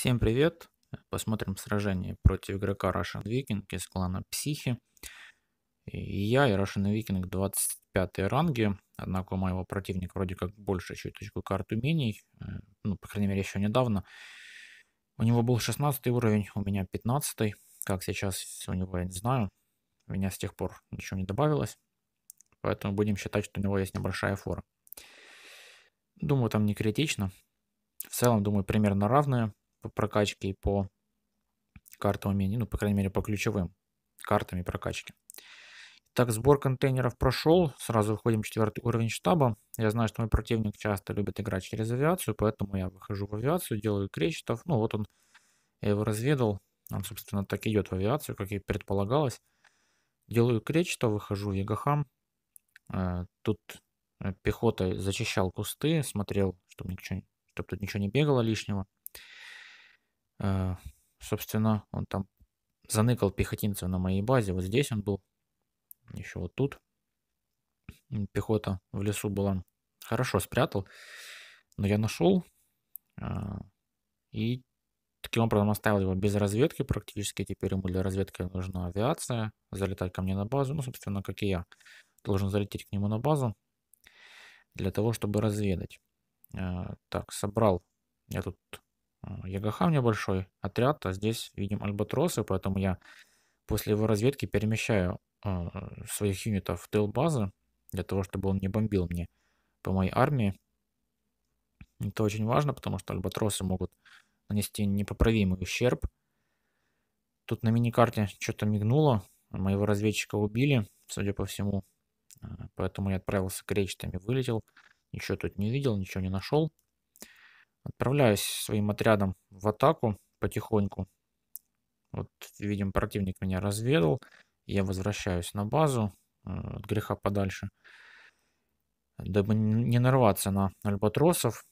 Всем привет! Посмотрим сражение против игрока Russian Viking из клана Психи. И я, и Russian Viking 25 ранги, однако у моего противника вроде как больше чуточку карт умений, э, ну, по крайней мере, еще недавно. У него был 16 уровень, у меня 15, как сейчас у него я не знаю, у меня с тех пор ничего не добавилось, поэтому будем считать, что у него есть небольшая фора. Думаю, там не критично. В целом, думаю, примерно равные по прокачке и по картам умений, ну, по крайней мере, по ключевым картам и прокачке. Так, сбор контейнеров прошел, сразу выходим в четвертый уровень штаба. Я знаю, что мой противник часто любит играть через авиацию, поэтому я выхожу в авиацию, делаю кречетов. Ну, вот он, я его разведал, он, собственно, так идет в авиацию, как и предполагалось. Делаю кречетов, выхожу в Ягахам. Э, тут э, пехота зачищал кусты, смотрел, чтобы, ничего, чтобы тут ничего не бегало лишнего. Э, собственно, он там заныкал пехотинцев на моей базе. Вот здесь он был, еще вот тут. Пехота в лесу была. Хорошо спрятал, но я нашел. А, и таким образом оставил его без разведки практически. Теперь ему для разведки нужна авиация. Залетать ко мне на базу. Ну, собственно, как и я. Должен залететь к нему на базу для того, чтобы разведать. Э, так, собрал я тут Э, ЯГХ у меня большой отряд, а здесь видим альбатросы, поэтому я после его разведки перемещаю э, своих юнитов в тыл базы, для того, чтобы он не бомбил мне по моей армии. Это очень важно, потому что альбатросы могут нанести непоправимый ущерб. Тут на миникарте что-то мигнуло, моего разведчика убили, судя по всему. Э, поэтому я отправился к речи, и вылетел. Ничего тут не видел, ничего не нашел. Отправляюсь своим отрядом в атаку потихоньку. Вот, видим, противник меня разведал. Я возвращаюсь на базу э, от греха подальше, дабы не нарваться на альбатросов.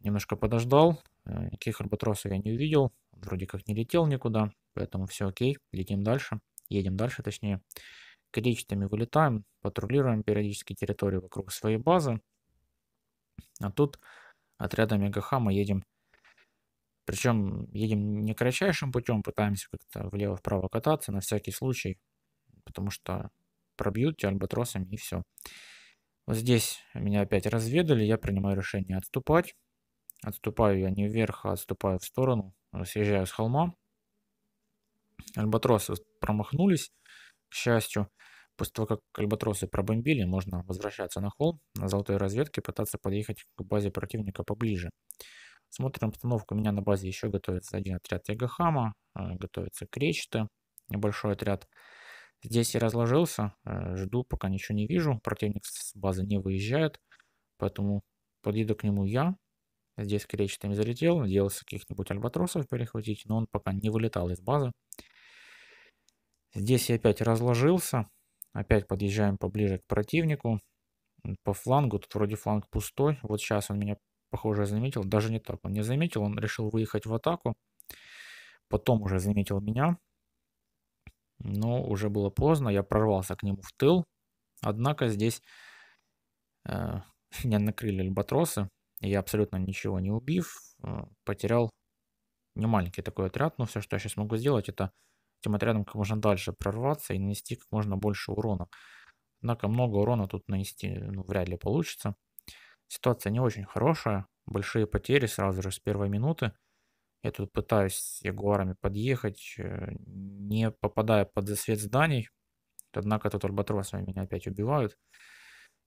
Немножко подождал. Э, никаких альбатросов я не увидел. Вроде как не летел никуда. Поэтому все окей. Летим дальше. Едем дальше, точнее. Кричтами вылетаем, патрулируем периодически территорию вокруг своей базы. А тут отряда Мегахама едем. Причем едем не кратчайшим путем, пытаемся как-то влево-вправо кататься на всякий случай, потому что пробьют тебя альбатросами и все. Вот здесь меня опять разведали, я принимаю решение отступать. Отступаю я не вверх, а отступаю в сторону, съезжаю с холма. Альбатросы промахнулись, к счастью. После того, как альбатросы пробомбили, можно возвращаться на холм на золотой разведке пытаться подъехать к базе противника поближе. Смотрим обстановку. У меня на базе еще готовится один отряд Ягахама, э, готовится Кречта, небольшой отряд. Здесь я разложился, э, жду, пока ничего не вижу. Противник с базы не выезжает, поэтому подъеду к нему я. Здесь кречетами залетел, надеялся каких-нибудь альбатросов перехватить, но он пока не вылетал из базы. Здесь я опять разложился, Опять подъезжаем поближе к противнику. По флангу, тут вроде фланг пустой. Вот сейчас он меня, похоже, заметил. Даже не так, он не заметил, он решил выехать в атаку. Потом уже заметил меня. Но уже было поздно, я прорвался к нему в тыл. Однако здесь э, меня накрыли альбатросы. Я абсолютно ничего не убив, э, потерял немаленький такой отряд. Но все, что я сейчас могу сделать, это этим отрядом как можно дальше прорваться и нанести как можно больше урона. Однако много урона тут нанести ну, вряд ли получится. Ситуация не очень хорошая, большие потери сразу же с первой минуты. Я тут пытаюсь с ягуарами подъехать, э, не попадая под засвет зданий. Однако тут альбатросами меня опять убивают.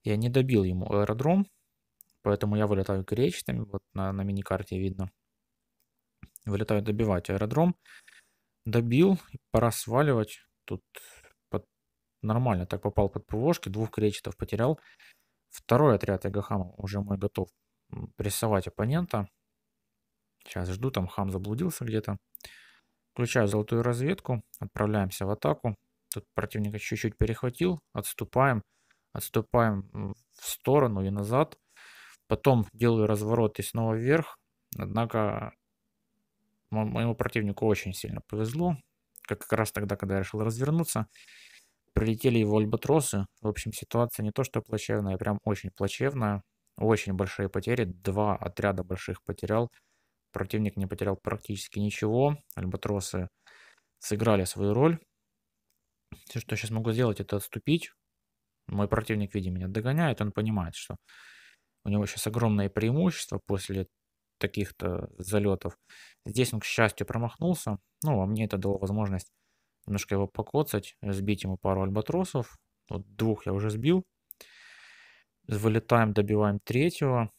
Я не добил ему аэродром, поэтому я вылетаю к кречетами, вот на, на карте видно. Вылетаю добивать аэродром добил, пора сваливать. Тут под... нормально так попал под ПВОшки, двух кречетов потерял. Второй отряд Ягахама уже мой готов прессовать оппонента. Сейчас жду, там хам заблудился где-то. Включаю золотую разведку, отправляемся в атаку. Тут противника чуть-чуть перехватил, отступаем, отступаем в сторону и назад. Потом делаю разворот и снова вверх. Однако Мо моему противнику очень сильно повезло. Как, как раз тогда, когда я решил развернуться, прилетели его альбатросы. В общем, ситуация не то что плачевная, а прям очень плачевная. Очень большие потери. Два отряда больших потерял. Противник не потерял практически ничего. Альбатросы сыграли свою роль. Все, что я сейчас могу сделать, это отступить. Мой противник, видимо, меня догоняет. Он понимает, что у него сейчас огромное преимущество после таких-то залетов. Здесь он, к счастью, промахнулся. Ну, а мне это дало возможность немножко его покоцать, сбить ему пару альбатросов. Вот двух я уже сбил. Вылетаем, добиваем третьего.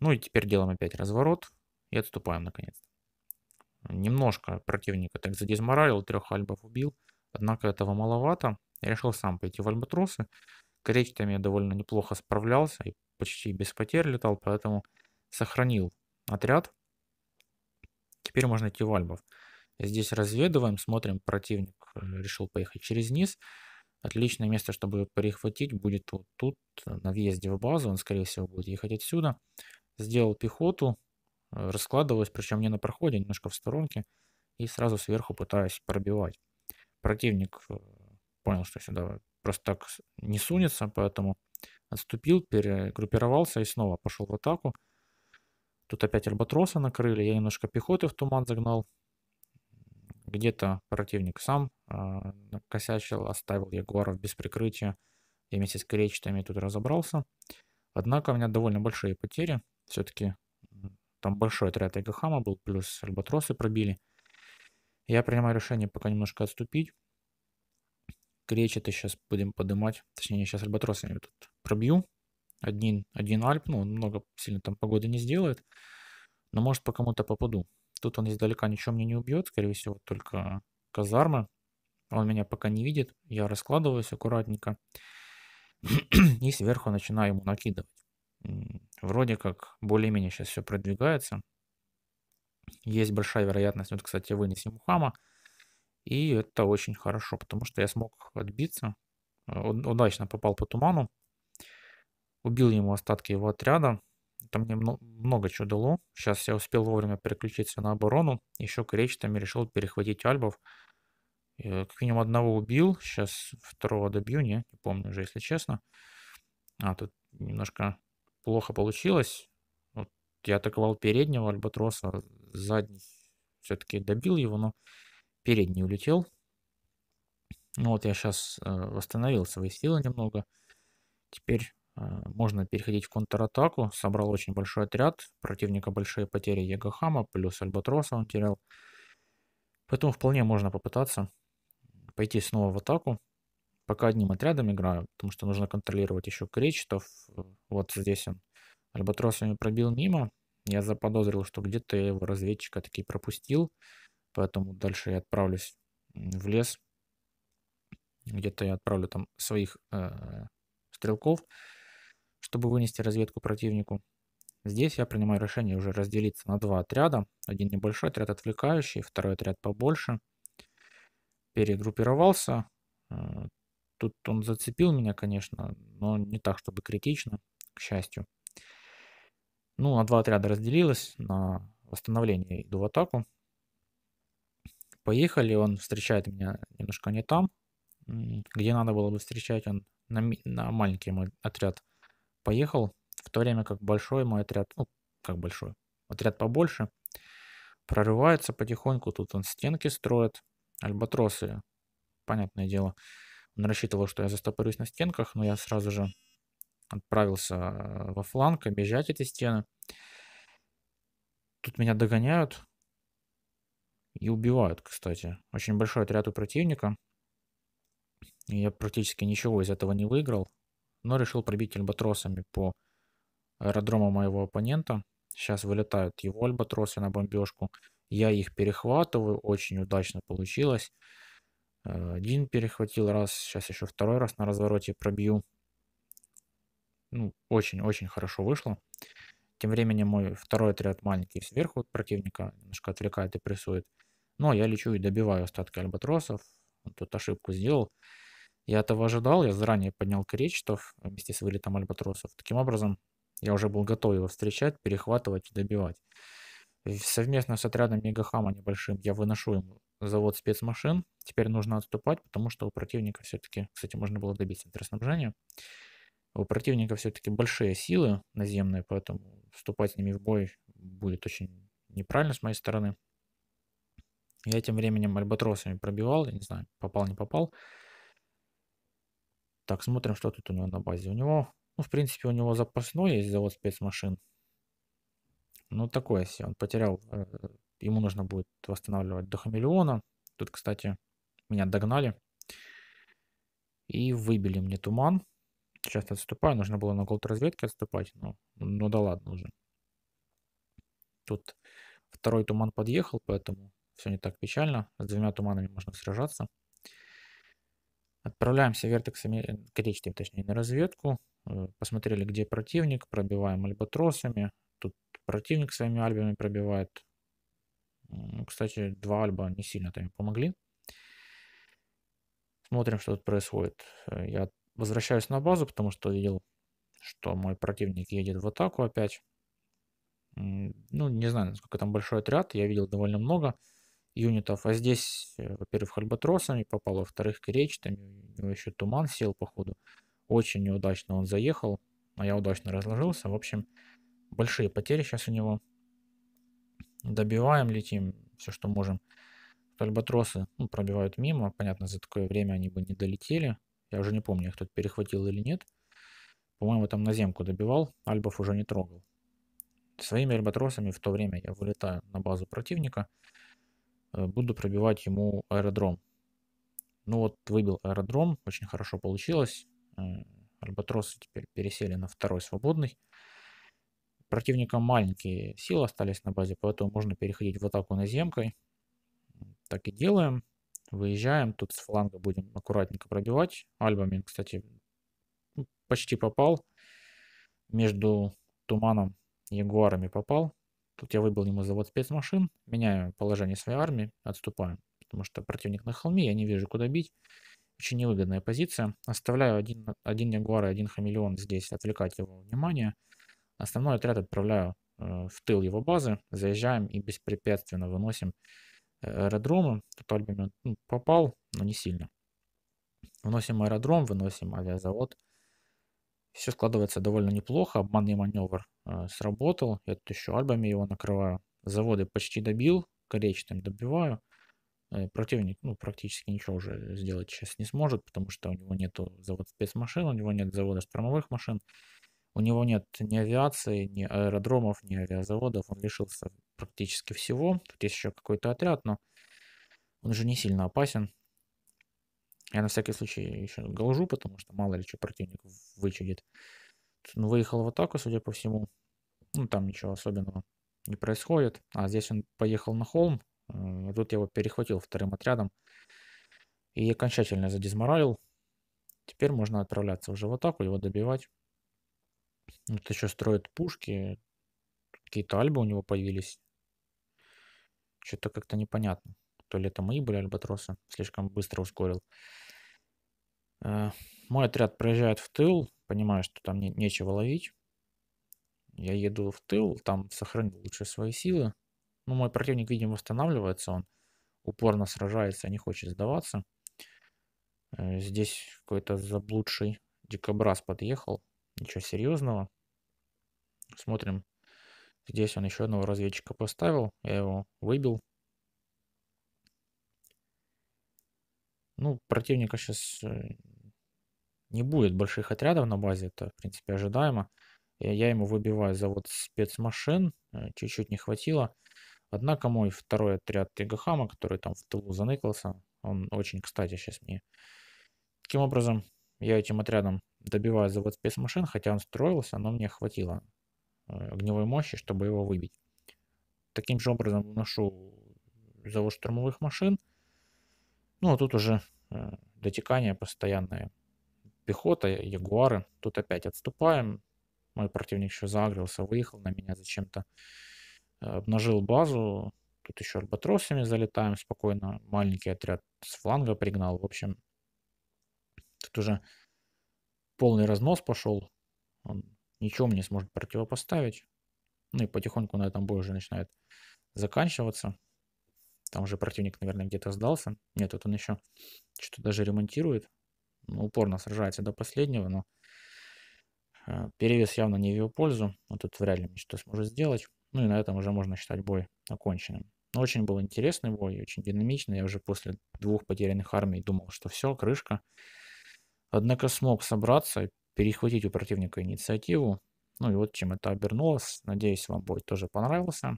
Ну и теперь делаем опять разворот и отступаем наконец. Немножко противника так задизморалил, трех альбов убил. Однако этого маловато. Я решил сам пойти в альбатросы. Коречками я довольно неплохо справлялся и почти без потерь летал, поэтому сохранил отряд. Теперь можно идти в Альбов. Здесь разведываем, смотрим, противник э, решил поехать через низ. Отличное место, чтобы перехватить, будет вот тут, э, на въезде в базу. Он, скорее всего, будет ехать отсюда. Сделал пехоту, э, раскладываюсь, причем не на проходе, а немножко в сторонке. И сразу сверху пытаюсь пробивать. Противник понял, что сюда просто так не сунется, поэтому отступил, перегруппировался и снова пошел в атаку. Тут опять альбатроса накрыли, я немножко пехоты в туман загнал. Где-то противник сам э, косячил, оставил ягуаров без прикрытия. Я вместе с кречетами тут разобрался. Однако у меня довольно большие потери. Все-таки там большой отряд Эгахама был, плюс альбатросы пробили. Я принимаю решение пока немножко отступить. Кречеты сейчас будем поднимать. Точнее, сейчас альбатросами тут пробью один, один Альп, ну, он много сильно там погоды не сделает, но может по кому-то попаду. Тут он издалека ничего мне не убьет, скорее всего, только казармы Он меня пока не видит, я раскладываюсь аккуратненько и сверху начинаю ему накидывать. Вроде как более-менее сейчас все продвигается. Есть большая вероятность, вот, кстати, вынесем Мухама, и это очень хорошо, потому что я смог отбиться, э, удачно попал по туману, Убил ему остатки его отряда. Это мне много чего дало. Сейчас я успел вовремя переключиться на оборону. Еще кречетами решил перехватить альбов. Я э, как минимум одного убил. Сейчас второго добью. Не, не помню уже, если честно. А, тут немножко плохо получилось. Вот я атаковал переднего альбатроса. Задний все-таки добил его, но передний улетел. Ну вот я сейчас э, восстановил свои силы немного. Теперь а, можно переходить в контратаку. Собрал очень большой отряд. Противника большие потери Ягахама, плюс Альбатроса он терял. Поэтому вполне можно попытаться пойти снова в атаку. Пока одним отрядом играю, потому что нужно контролировать еще кречетов. Вот здесь он альбатросами пробил мимо. Я заподозрил, что где-то я его разведчика таки пропустил. Поэтому дальше я отправлюсь в лес. Где-то я отправлю там своих э, стрелков чтобы вынести разведку противнику. Здесь я принимаю решение уже разделиться на два отряда. Один небольшой отряд отвлекающий, второй отряд побольше. Перегруппировался. Э, тут он зацепил меня, конечно, но не так, чтобы критично, к счастью. Ну, на два отряда разделилось, на восстановление иду в атаку. Поехали, он встречает меня немножко не там, где надо было бы встречать, он на, на маленький мой отряд поехал, в то время как большой мой отряд, ну, как большой, отряд побольше, прорывается потихоньку, тут он стенки строит, альбатросы, понятное дело. Он рассчитывал, что я застопорюсь на стенках, но я сразу же отправился э, во фланг, обижать эти стены. Тут меня догоняют и убивают, кстати. Очень большой отряд у противника. И я практически ничего из этого не выиграл но решил пробить альбатросами по аэродрому моего оппонента. Сейчас вылетают его альбатросы на бомбежку. Я их перехватываю, очень удачно получилось. Э, один перехватил раз, сейчас еще второй раз на развороте пробью. Ну, очень-очень хорошо вышло. Тем временем мой второй отряд маленький сверху от противника, немножко отвлекает и прессует. Но ну, а я лечу и добиваю остатки альбатросов. тут ошибку сделал. Я этого ожидал, я заранее поднял кречетов э, вместе с вылетом альбатросов. Таким образом, я уже был готов его встречать, перехватывать и добивать. Э, совместно с отрядом Мегахама небольшим я выношу ему завод спецмашин. Теперь нужно отступать, потому что у противника все-таки, кстати, можно было добить центроснабжения. У противника все-таки большие силы наземные, поэтому вступать с ними в бой будет очень неправильно с моей стороны. Я тем временем альбатросами пробивал, я не знаю, попал, не попал. Так, смотрим, что тут у него на базе. У него, ну, в принципе, у него запасной есть завод спецмашин. Ну, такое себе. Он потерял, э, ему нужно будет восстанавливать до хамелеона. Тут, кстати, меня догнали. И выбили мне туман. Сейчас отступаю. Нужно было на голд-разведке отступать. Но, ну да ладно уже. Тут второй туман подъехал, поэтому все не так печально. С двумя туманами можно сражаться. Отправляемся вертексами к точнее, на разведку. Э, посмотрели, где противник, пробиваем альбатросами. Тут противник своими альбами пробивает. Кстати, два альба не сильно там помогли. Смотрим, что тут происходит. Э, я возвращаюсь на базу, потому что видел, что мой противник едет в атаку опять. Ну, не знаю, насколько там большой отряд. Я видел довольно много юнитов, а здесь, э, во-первых, альбатросами попал, во-вторых, кречетами, у него еще туман сел, походу. Очень неудачно он заехал, а я удачно разложился. В общем, большие потери сейчас у него. Добиваем, летим все, что можем. Альбатросы ну, пробивают мимо. Понятно, за такое время они бы не долетели. Я уже не помню, кто-то перехватил или нет. По-моему, там на земку добивал. Альбов уже не трогал. Своими альбатросами в то время я вылетаю на базу противника. Э, буду пробивать ему аэродром. Ну вот выбил аэродром, очень хорошо получилось. Э, альбатросы теперь пересели на второй свободный. Противника маленькие силы остались на базе, поэтому можно переходить в атаку наземкой. Так и делаем. Выезжаем, тут с фланга будем аккуратненько пробивать. Альбамин, кстати, почти попал. Между туманом и ягуарами попал. Тут я выбил ему завод спецмашин, меняю положение своей армии, отступаю, потому что противник на холме, я не вижу, куда бить. Очень невыгодная позиция. Оставляю один, один Ягуар и один Хамелеон здесь отвлекать его внимание. Основной отряд отправляю э, в тыл его базы, заезжаем и беспрепятственно выносим э, аэродромы. Тут Альбимен ну, попал, но не сильно. Вносим аэродром, выносим авиазавод – все складывается довольно неплохо. Обманный маневр э, сработал. Я тут еще альбами его накрываю. Заводы почти добил. Коречным добиваю. Э, противник ну, практически ничего уже сделать сейчас не сможет, потому что у него нет завода спецмашин, у него нет завода штурмовых машин. У него нет ни авиации, ни аэродромов, ни авиазаводов. Он лишился практически всего. Тут есть еще какой-то отряд, но он же не сильно опасен. Я на всякий случай еще галжу, потому что мало ли что противник вычудит. Он выехал в атаку, судя по всему. Ну, там ничего особенного не происходит. А здесь он поехал на холм. И э, тут я его перехватил вторым отрядом. И окончательно задизморалил. Теперь можно отправляться уже в атаку, его добивать. Тут еще строят пушки. Какие-то альбы у него появились. Что-то как-то непонятно то ли это мои были альбатросы, слишком быстро ускорил. Э, мой отряд проезжает в тыл, понимаю, что там не, нечего ловить. Я еду в тыл, там сохранил лучше свои силы. Ну, мой противник, видимо, восстанавливается, он упорно сражается, не хочет сдаваться. Э, здесь какой-то заблудший дикобраз подъехал, ничего серьезного. Смотрим, здесь он еще одного разведчика поставил, я его выбил. Ну, противника сейчас э, не будет больших отрядов на базе, это, в принципе, ожидаемо. Я ему выбиваю завод спецмашин, э, чуть-чуть не хватило. Однако мой второй отряд Тегахама, который там в тылу заныкался, он очень кстати сейчас мне. Таким образом, я этим отрядом добиваю завод спецмашин, хотя он строился, но мне хватило э, огневой мощи, чтобы его выбить. Таким же образом вношу завод штурмовых машин, ну, а тут уже э, дотекание постоянное. Пехота, ягуары. Тут опять отступаем. Мой противник еще загрелся, выехал на меня зачем-то. Э, обнажил базу. Тут еще арбатросами залетаем спокойно. Маленький отряд с фланга пригнал. В общем, тут уже полный разнос пошел. Он ничего мне сможет противопоставить. Ну и потихоньку на этом бой уже начинает заканчиваться. Там уже противник, наверное, где-то сдался. Нет, вот он еще что-то даже ремонтирует. Ну, упорно сражается до последнего, но э, перевес явно не в его пользу. вот тут вряд ли что сможет сделать. Ну и на этом уже можно считать бой оконченным. Но очень был интересный бой, очень динамичный. Я уже после двух потерянных армий думал, что все, крышка. Однако смог собраться, перехватить у противника инициативу. Ну и вот чем это обернулось. Надеюсь, вам бой тоже понравился.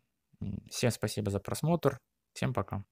Всем спасибо за просмотр. Всем пока.